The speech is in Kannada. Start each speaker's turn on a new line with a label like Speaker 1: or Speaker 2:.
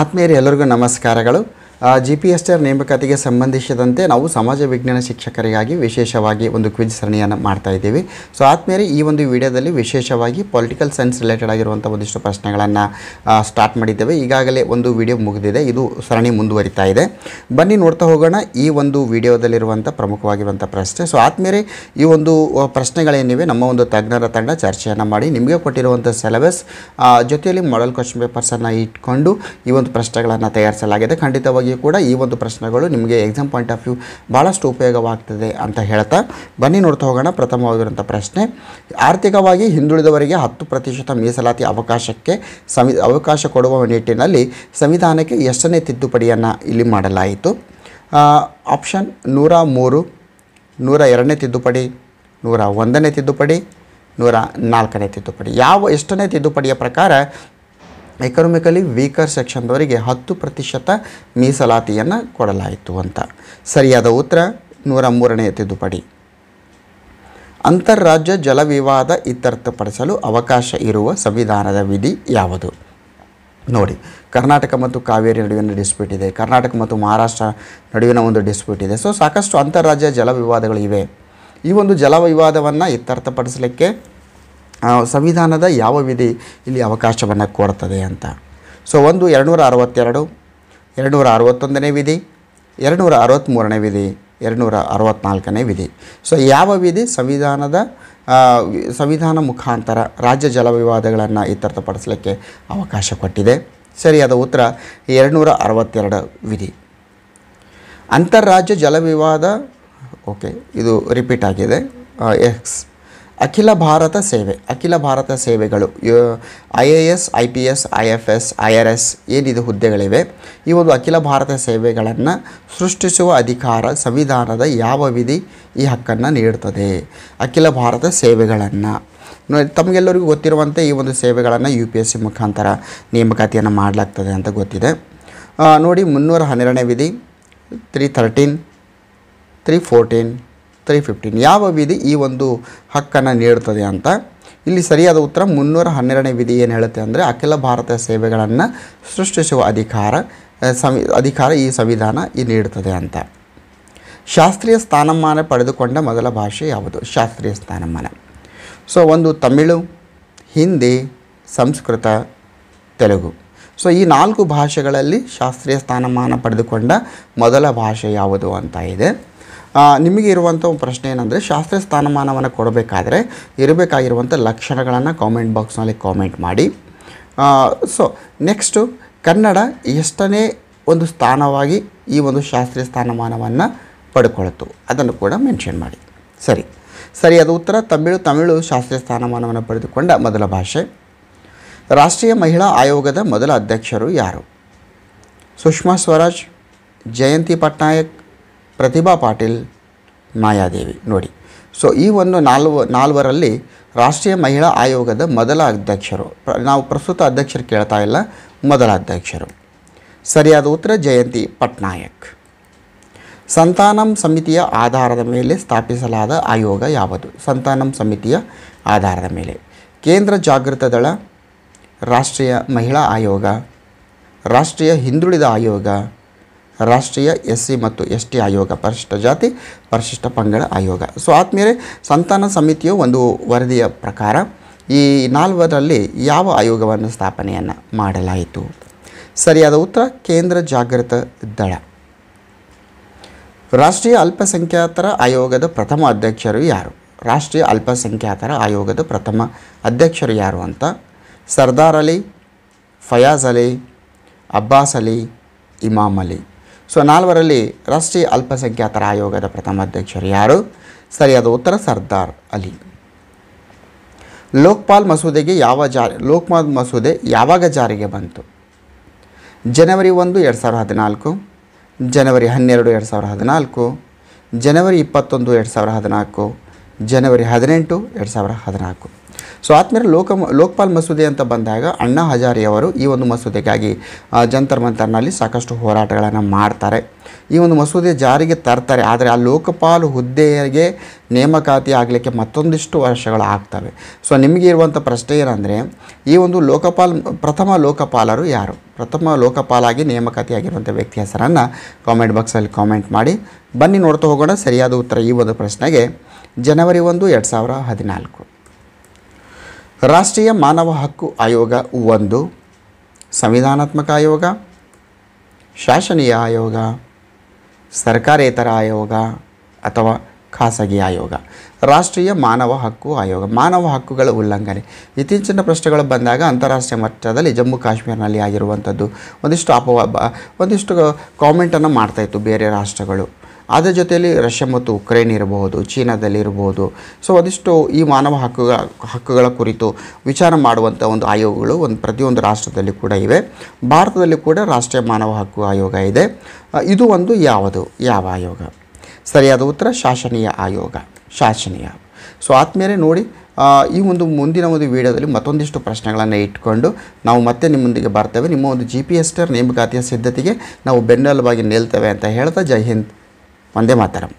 Speaker 1: ಆತ್ಮೀಯರು ಎಲ್ಲರಿಗೂ ನಮಸ್ಕಾರಗಳು ಜಿ ಪಿ ಎಸ್ ಆರ್ ನೇಮಕಾತಿಗೆ ಸಂಬಂಧಿಸಿದಂತೆ ನಾವು ಸಮಾಜ ವಿಜ್ಞಾನ ಶಿಕ್ಷಕರಿಗಾಗಿ ವಿಶೇಷವಾಗಿ ಒಂದು ಕ್ವಿಜ್ ಸರಣಿಯನ್ನು ಮಾಡ್ತಾ ಇದ್ದೀವಿ ಸೊ ಆದಮೇಲೆ ಈ ಒಂದು ವಿಡಿಯೋದಲ್ಲಿ ವಿಶೇಷವಾಗಿ ಪೊಲಿಟಿಕಲ್ ಸೈನ್ಸ್ ರಿಲೇಟೆಡ್ ಆಗಿರುವಂಥ ಒಂದಿಷ್ಟು ಪ್ರಶ್ನೆಗಳನ್ನು ಸ್ಟಾರ್ಟ್ ಮಾಡಿದ್ದೇವೆ ಈಗಾಗಲೇ ಒಂದು ವಿಡಿಯೋ ಮುಗಿದಿದೆ ಇದು ಸರಣಿ ಮುಂದುವರಿತಾ ಇದೆ ಬನ್ನಿ ನೋಡ್ತಾ ಹೋಗೋಣ ಈ ಒಂದು ವಿಡಿಯೋದಲ್ಲಿರುವಂಥ ಪ್ರಮುಖವಾಗಿರುವಂಥ ಪ್ರಶ್ನೆ ಸೊ ಆದಮೇಲೆ ಈ ಒಂದು ಪ್ರಶ್ನೆಗಳೇನಿವೆ ನಮ್ಮ ಒಂದು ತಜ್ಞರ ತಂಡ ಚರ್ಚೆಯನ್ನು ಮಾಡಿ ನಿಮಗೆ ಕೊಟ್ಟಿರುವಂಥ ಸಿಲೆಬಸ್ ಜೊತೆಯಲ್ಲಿ ಮಾಡಲ್ ಕ್ವಶನ್ ಪೇಪರ್ಸನ್ನು ಇಟ್ಕೊಂಡು ಈ ಒಂದು ಪ್ರಶ್ನೆಗಳನ್ನು ತಯಾರಿಸಲಾಗಿದೆ ಖಂಡಿತವಾಗಿ ಕೂಡ ಈ ಒಂದು ಪ್ರಶ್ನೆಗಳು ನಿಮಗೆ ಎಕ್ಸಾಮ್ ಪಾಯಿಂಟ್ ಆಫ್ ವ್ಯೂ ಭಾಳಷ್ಟು ಉಪಯೋಗವಾಗ್ತದೆ ಅಂತ ಹೇಳ್ತಾ ಬನ್ನಿ ನೋಡ್ತಾ ಹೋಗೋಣ ಪ್ರಥಮವಾಗಿರುವಂಥ ಪ್ರಶ್ನೆ ಆರ್ಥಿಕವಾಗಿ ಹಿಂದುಳಿದವರಿಗೆ ಹತ್ತು ಪ್ರತಿಶತ ಮೀಸಲಾತಿ ಅವಕಾಶಕ್ಕೆ ಸಂವಿ ಅವಕಾಶ ಕೊಡುವ ನಿಟ್ಟಿನಲ್ಲಿ ಸಂವಿಧಾನಕ್ಕೆ ಎಷ್ಟನೇ ತಿದ್ದುಪಡಿಯನ್ನು ಇಲ್ಲಿ ಮಾಡಲಾಯಿತು ಆಪ್ಷನ್ ನೂರ ಮೂರು ನೂರ ಎರಡನೇ ತಿದ್ದುಪಡಿ ನೂರ ಒಂದನೇ ತಿದ್ದುಪಡಿ ನೂರ ನಾಲ್ಕನೇ ತಿದ್ದುಪಡಿ ಯಾವ ಎಷ್ಟನೇ ತಿದ್ದುಪಡಿಯ ಪ್ರಕಾರ ಎಕನಾಮಿಕಲಿ ವೀಕರ್ ಸೆಕ್ಷನ್ದವರಿಗೆ ಹತ್ತು ಪ್ರತಿಶತ ಮೀಸಲಾತಿಯನ್ನು ಕೊಡಲಾಯಿತು ಅಂತ ಸರಿಯಾದ ಉತ್ತರ ನೂರ ಮೂರನೆಯ ತಿದ್ದುಪಡಿ ಅಂತಾರಾಜ್ಯ ಜಲವಿವಾದ ಇತ್ಯರ್ಥಪಡಿಸಲು ಅವಕಾಶ ಇರುವ ಸಂವಿಧಾನದ ವಿಧಿ ಯಾವುದು ನೋಡಿ ಕರ್ನಾಟಕ ಮತ್ತು ಕಾವೇರಿ ನಡುವಿನ ಡಿಸ್ಪ್ಯೂಟ್ ಇದೆ ಕರ್ನಾಟಕ ಮತ್ತು ಮಹಾರಾಷ್ಟ್ರ ನಡುವಿನ ಒಂದು ಡಿಸ್ಪ್ಯೂಟ್ ಇದೆ ಸೊ ಸಾಕಷ್ಟು ಅಂತಾರಾಜ್ಯ ಜಲ ವಿವಾದಗಳಿವೆ ಈ ಒಂದು ಜಲ ಇತ್ಯರ್ಥಪಡಿಸಲಿಕ್ಕೆ ಸಂವಿಧಾನದ ಯಾವ ವಿಧಿ ಇಲ್ಲಿ ಅವಕಾಶವನ್ನು ಕೋರ್ತದೆ ಅಂತ ಸೊ ಒಂದು ಎರಡುನೂರ ಅರವತ್ತೆರಡು ಎರಡುನೂರ ಅರವತ್ತೊಂದನೇ ವಿಧಿ ಎರಡುನೂರ ಅರವತ್ತ್ಮೂರನೇ ವಿಧಿ ಎರಡುನೂರ ಅರವತ್ತ್ನಾಲ್ಕನೇ ವಿಧಿ ಸೊ ಯಾವ ವಿಧಿ ಸಂವಿಧಾನದ ಸಂವಿಧಾನ ಮುಖಾಂತರ ರಾಜ್ಯ ಜಲ ವಿವಾದಗಳನ್ನು ಇತ್ಯರ್ಥಪಡಿಸಲಿಕ್ಕೆ ಅವಕಾಶ ಕೊಟ್ಟಿದೆ ಸರಿಯಾದ ಉತ್ತರ ಎರಡುನೂರ ಅರವತ್ತೆರಡು ವಿಧಿ ಅಂತಾರಾಜ್ಯ ಜಲ ವಿವಾದ ಓಕೆ ಇದು ರಿಪೀಟ್ ಆಗಿದೆ ಎಕ್ಸ್ ಅಖಿಲ ಭಾರತ ಸೇವೆ ಅಖಿಲ ಭಾರತ ಸೇವೆಗಳು I A S I P S I F S I R S ಏನಿದು ಹುದ್ದೆಗಳಿವೆ ಈ ಒಂದು ಅಖಿಲ ಭಾರತ ಸೇವೆಗಳನ್ನು ಸೃಷ್ಟಿಸುವ ಅಧಿಕಾರ ಸಂವಿಧಾನದ ಯಾವ ವಿಧಿ ಈ ಹಕ್ಕನ್ನು ನೀಡುತ್ತದೆ ಅಖಿಲ ಭಾರತ ಸೇವೆಗಳನ್ನು ತಮಗೆಲ್ಲರಿಗೂ ಗೊತ್ತಿರುವಂತೆ ಈ ಒಂದು ಸೇವೆಗಳನ್ನು ಯು ಪಿ ಎಸ್ ಸಿ ಮುಖಾಂತರ ನೇಮಕಾತಿಯನ್ನು ಮಾಡಲಾಗ್ತದೆ ಅಂತ ಗೊತ್ತಿದೆ ನೋಡಿ ಮುನ್ನೂರ ಹನ್ನೆರಡನೇ ವಿಧಿ three thirteen three fourteen three fifteen ಯಾವ ವಿಧಿ ಈ ಒಂದು ಹಕ್ಕನ್ನು ನೀಡುತ್ತದೆ ಅಂತ ಇಲ್ಲಿ ಸರಿಯಾದ ಉತ್ತರ ಮುನ್ನೂರ ಹನ್ನೆರಡನೇ ವಿಧಿ ಏನು ಹೇಳುತ್ತೆ ಅಂದರೆ ಅಖಿಲ ಭಾರತ ಸೇವೆಗಳನ್ನು ಸೃಷ್ಟಿಸುವ ಅಧಿಕಾರ ಸಂವಿ ಅಧಿಕಾರ ಈ ಸಂವಿಧಾನ ಈ ನೀಡುತ್ತದೆ ಅಂತ ಶಾಸ್ತ್ರೀಯ ಸ್ಥಾನಮಾನ ಪಡೆದುಕೊಂಡ ಮೊದಲ ಭಾಷೆ ಯಾವುದು ಶಾಸ್ತ್ರೀಯ ಸ್ಥಾನಮಾನ ಸೊ ಒಂದು ತಮಿಳು ಹಿಂದಿ ಸಂಸ್ಕೃತ ತೆಲುಗು ಸೊ ಈ ನಾಲ್ಕು ಭಾಷೆಗಳಲ್ಲಿ ಶಾಸ್ತ್ರೀಯ ಸ್ಥಾನಮಾನ ಪಡೆದುಕೊಂಡ ಮೊದಲ ಭಾಷೆ ಯಾವುದು ಅಂತ ಇದೆ ನಿಮಗೆ ಇರುವಂಥ ಒಂದು ಪ್ರಶ್ನೆ ಏನಂದರೆ ಶಾಸ್ತ್ರೀಯ ಸ್ಥಾನಮಾನವನ್ನು ಕೊಡಬೇಕಾದ್ರೆ ಇರಬೇಕಾಗಿರುವಂಥ ಲಕ್ಷಣಗಳನ್ನು ಕಾಮೆಂಟ್ ಬಾಕ್ಸ್ನಲ್ಲಿ ಕಾಮೆಂಟ್ ಮಾಡಿ ಸೊ ನೆಕ್ಸ್ಟು ಕನ್ನಡ ಎಷ್ಟನೇ ಒಂದು ಸ್ಥಾನವಾಗಿ ಈ ಒಂದು ಶಾಸ್ತ್ರೀಯ ಸ್ಥಾನಮಾನವನ್ನು ಪಡ್ಕೊಳ್ತು ಅದನ್ನು ಕೂಡ ಮೆನ್ಷನ್ ಮಾಡಿ ಸರಿ ಸರಿ ಅದು ಉತ್ತರ ತಮಿಳು ತಮಿಳು ಶಾಸ್ತ್ರೀಯ ಸ್ಥಾನಮಾನವನ್ನು ಪಡೆದುಕೊಂಡ ಮೊದಲ ಭಾಷೆ ರಾಷ್ಟ್ರೀಯ ಮಹಿಳಾ ಆಯೋಗದ ಮೊದಲ ಅಧ್ಯಕ್ಷರು ಯಾರು ಸುಷ್ಮಾ ಸ್ವರಾಜ್ ಜಯಂತಿ ಪಟ್ನಾಯಕ್ ಪ್ರತಿಭಾ ಪಾಟೀಲ್ ಮಾಯಾದೇವಿ ನೋಡಿ ಸೊ ಈ ಒಂದು ನಾಲ್ವ ನಾಲ್ವರಲ್ಲಿ ರಾಷ್ಟ್ರೀಯ ಮಹಿಳಾ ಆಯೋಗದ ಮೊದಲ ಅಧ್ಯಕ್ಷರು ನಾವು ಪ್ರಸ್ತುತ ಅಧ್ಯಕ್ಷರು ಕೇಳ್ತಾ ಇಲ್ಲ ಮೊದಲ ಅಧ್ಯಕ್ಷರು ಸರಿಯಾದ ಉತ್ತರ ಜಯಂತಿ ಪಟ್ನಾಯಕ್ ಸಂತಾನಂ ಸಮಿತಿಯ ಆಧಾರದ ಮೇಲೆ ಸ್ಥಾಪಿಸಲಾದ ಆಯೋಗ ಯಾವುದು ಸಂತಾನಂ ಸಮಿತಿಯ ಆಧಾರದ ಮೇಲೆ ಕೇಂದ್ರ ಜಾಗೃತ ದಳ ರಾಷ್ಟ್ರೀಯ ಮಹಿಳಾ ಆಯೋಗ ರಾಷ್ಟ್ರೀಯ ಹಿಂದುಳಿದ ಆಯೋಗ ರಾಷ್ಟ್ರೀಯ ಎಸ್ ಸಿ ಮತ್ತು ಎಸ್ ಟಿ ಆಯೋಗ ಪರಿಶಿಷ್ಟ ಜಾತಿ ಪರಿಶಿಷ್ಟ ಪಂಗಡ ಆಯೋಗ ಸೊ ಆದಮೇಲೆ ಸಂತಾನ ಸಮಿತಿಯು ಒಂದು ವರದಿಯ ಪ್ರಕಾರ ಈ ನಾಲ್ವರಲ್ಲಿ ಯಾವ ಆಯೋಗವನ್ನು ಸ್ಥಾಪನೆಯನ್ನು ಮಾಡಲಾಯಿತು ಸರಿಯಾದ ಉತ್ತರ ಕೇಂದ್ರ ಜಾಗೃತ ದಳ ರಾಷ್ಟ್ರೀಯ ಅಲ್ಪಸಂಖ್ಯಾತರ ಆಯೋಗದ ಪ್ರಥಮ ಅಧ್ಯಕ್ಷರು ಯಾರು ರಾಷ್ಟ್ರೀಯ ಅಲ್ಪಸಂಖ್ಯಾತರ ಆಯೋಗದ ಪ್ರಥಮ ಅಧ್ಯಕ್ಷರು ಯಾರು ಅಂತ ಸರ್ದಾರ್ ಅಲಿ ಫಯಾಜ್ ಅಲಿ ಅಬ್ಬಾಸ್ ಅಲಿ ಇಮಾಮ್ ಅಲಿ ಸೊ ನಾಲ್ವರಲ್ಲಿ ರಾಷ್ಟ್ರೀಯ ಅಲ್ಪಸಂಖ್ಯಾತರ ಆಯೋಗದ ಪ್ರಥಮ ಅಧ್ಯಕ್ಷರು ಯಾರು ಸರಿಯಾದ ಉತ್ತರ ಸರ್ದಾರ್ ಅಲಿ ಲೋಕ್ಪಾಲ್ ಮಸೂದೆಗೆ ಯಾವ ಜಾರಿ ಲೋಕ್ಪಾಲ್ ಮಸೂದೆ ಯಾವಾಗ ಜಾರಿಗೆ ಬಂತು ಜನವರಿ ಒಂದು ಎರಡು ಸಾವಿರದ ಹದಿನಾಲ್ಕು ಜನವರಿ ಹನ್ನೆರಡು ಎರಡು ಸಾವಿರದ ಹದಿನಾಲ್ಕು ಜನವರಿ ಇಪ್ಪತ್ತೊಂದು ಎರಡು ಸಾವಿರದ ಹದಿನಾಲ್ಕು ಜನವರಿ ಹದಿನೆಂಟು ಎರಡು ಸಾವಿರದ ಹದಿನಾಲ್ಕು ಸೊ ಆದಮೇಲೆ ಲೋಕ ಲೋಕಪಾಲ್ ಮಸೂದೆ ಅಂತ ಬಂದಾಗ ಅಣ್ಣಾ ಹಜಾರಿಯವರು ಈ ಒಂದು ಮಸೂದೆಗಾಗಿ ಜಂತರ್ ಮಂತರ್ನಲ್ಲಿ ಸಾಕಷ್ಟು ಹೋರಾಟಗಳನ್ನು ಮಾಡ್ತಾರೆ ಈ ಒಂದು ಮಸೂದೆ ಜಾರಿಗೆ ತರ್ತಾರೆ ಆದರೆ ಆ ಲೋಕಪಾಲ್ ಹುದ್ದೆಗೆ ನೇಮಕಾತಿ ಆಗಲಿಕ್ಕೆ ಮತ್ತೊಂದಿಷ್ಟು ವರ್ಷಗಳು ಆಗ್ತವೆ ಸೊ ನಿಮಗೆ ಇರುವಂಥ ಪ್ರಶ್ನೆ ಏನಂದರೆ ಈ ಒಂದು ಲೋಕಪಾಲ್ ಪ್ರಥಮ ಲೋಕಪಾಲರು ಯಾರು ಪ್ರಥಮ ಲೋಕಪಾಲಾಗಿ ನೇಮಕಾತಿಯಾಗಿರುವಂಥ ವ್ಯಕ್ತಿ ಹೆಸರನ್ನು ಕಾಮೆಂಟ್ ಬಾಕ್ಸಲ್ಲಿ ಕಾಮೆಂಟ್ ಮಾಡಿ ಬನ್ನಿ ನೋಡ್ತಾ ಹೋಗೋಣ ಸರಿಯಾದ ಉತ್ತರ ಈ ಒಂದು ಪ್ರಶ್ನೆಗೆ ಜನವರಿ ಒಂದು ಎರಡು ಸಾವಿರ ಹದಿನಾಲ್ಕು ರಾಷ್ಟ್ರೀಯ ಮಾನವ ಹಕ್ಕು ಆಯೋಗ ಒಂದು ಸಂವಿಧಾನಾತ್ಮಕ ಆಯೋಗ ಶಾಸನೀಯ ಆಯೋಗ ಸರ್ಕಾರೇತರ ಆಯೋಗ ಅಥವಾ ಖಾಸಗಿ ಆಯೋಗ ರಾಷ್ಟ್ರೀಯ ಮಾನವ ಹಕ್ಕು ಆಯೋಗ ಮಾನವ ಹಕ್ಕುಗಳ ಉಲ್ಲಂಘನೆ ಇತ್ತೀಚಿನ ಪ್ರಶ್ನೆಗಳು ಬಂದಾಗ ಅಂತಾರಾಷ್ಟ್ರೀಯ ಮಟ್ಟದಲ್ಲಿ ಜಮ್ಮು ಕಾಶ್ಮೀರನಲ್ಲಿ ಆಗಿರುವಂಥದ್ದು ಒಂದಿಷ್ಟು ಅಪವಾ ಒಂದಿಷ್ಟು ಕಾಮೆಂಟನ್ನು ಮಾಡ್ತಾಯಿತ್ತು ಬೇರೆ ರಾಷ್ಟ್ರಗಳು ಅದರ ಜೊತೆಯಲ್ಲಿ ರಷ್ಯಾ ಮತ್ತು ಉಕ್ರೇನ್ ಇರಬಹುದು ಚೀನಾದಲ್ಲಿ ಇರಬಹುದು ಸೊ ಅದೆಷ್ಟು ಈ ಮಾನವ ಹಕ್ಕುಗಳ ಹಕ್ಕುಗಳ ಕುರಿತು ವಿಚಾರ ಮಾಡುವಂಥ ಒಂದು ಆಯೋಗಗಳು ಒಂದು ಪ್ರತಿಯೊಂದು ರಾಷ್ಟ್ರದಲ್ಲಿ ಕೂಡ ಇವೆ ಭಾರತದಲ್ಲಿ ಕೂಡ ರಾಷ್ಟ್ರೀಯ ಮಾನವ ಹಕ್ಕು ಆಯೋಗ ಇದೆ ಇದು ಒಂದು ಯಾವುದು ಯಾವ ಆಯೋಗ ಸರಿಯಾದ ಉತ್ತರ ಶಾಸನೀಯ ಆಯೋಗ ಶಾಸನೀಯ ಸೊ ಆದಮೇಲೆ ನೋಡಿ ಈ ಒಂದು ಮುಂದಿನ ಒಂದು ವಿಡಿಯೋದಲ್ಲಿ ಮತ್ತೊಂದಿಷ್ಟು ಪ್ರಶ್ನೆಗಳನ್ನು ಇಟ್ಕೊಂಡು ನಾವು ಮತ್ತೆ ನಿಮ್ಮೊಂದಿಗೆ ಬರ್ತೇವೆ ನಿಮ್ಮ ಒಂದು ಜಿ ಪಿ ಎಸ್ ನೇಮಕಾತಿಯ ಸಿದ್ಧತೆಗೆ ನಾವು ಬೆನ್ನೆಲುಬಾಗಿ ನಿಲ್ತೇವೆ ಅಂತ ಹೇಳ್ತಾ ಜೈ ಹಿಂದ್ వందే మాతరం